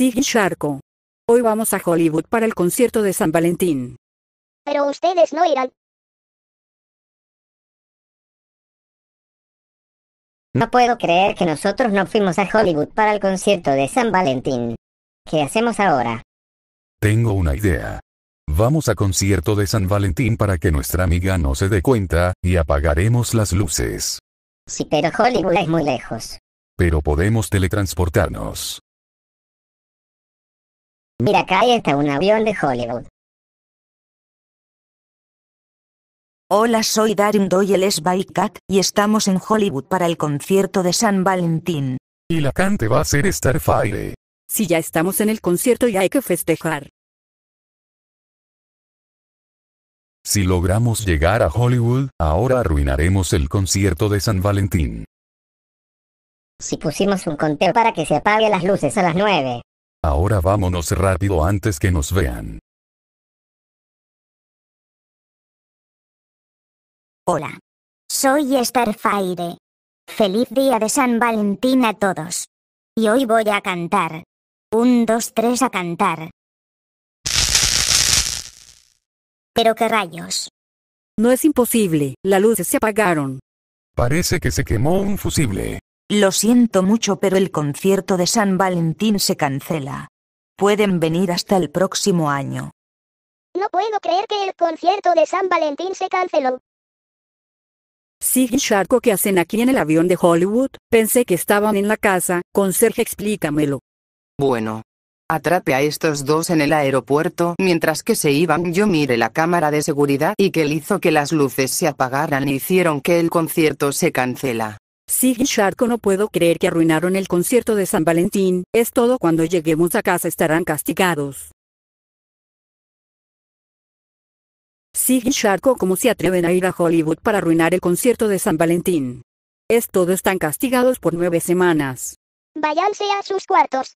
Sí, Sharko. Hoy vamos a Hollywood para el concierto de San Valentín. Pero ustedes no irán. No puedo creer que nosotros no fuimos a Hollywood para el concierto de San Valentín. ¿Qué hacemos ahora? Tengo una idea. Vamos a concierto de San Valentín para que nuestra amiga no se dé cuenta, y apagaremos las luces. Sí, pero Hollywood es muy lejos. Pero podemos teletransportarnos. Mira, acá está un avión de Hollywood. Hola, soy Darin Doyle es Cat y estamos en Hollywood para el concierto de San Valentín. Y la cante va a ser Starfire. Si ya estamos en el concierto y hay que festejar. Si logramos llegar a Hollywood, ahora arruinaremos el concierto de San Valentín. Si pusimos un conteo para que se apague las luces a las 9. Ahora vámonos rápido antes que nos vean. Hola. Soy Starfire. Feliz día de San Valentín a todos. Y hoy voy a cantar. Un, dos, tres a cantar. Pero qué rayos. No es imposible, las luces se apagaron. Parece que se quemó un fusible. Lo siento mucho pero el concierto de San Valentín se cancela. Pueden venir hasta el próximo año. No puedo creer que el concierto de San Valentín se canceló. Sí, Charco que hacen aquí en el avión de Hollywood, pensé que estaban en la casa, conserje explícamelo. Bueno. Atrape a estos dos en el aeropuerto, mientras que se iban yo mire la cámara de seguridad y que él hizo que las luces se apagaran y hicieron que el concierto se cancela. Siggy Sharko no puedo creer que arruinaron el concierto de San Valentín, es todo cuando lleguemos a casa estarán castigados. Siggy Sharko como se atreven a ir a Hollywood para arruinar el concierto de San Valentín. Es todo están castigados por nueve semanas. Váyanse a sus cuartos.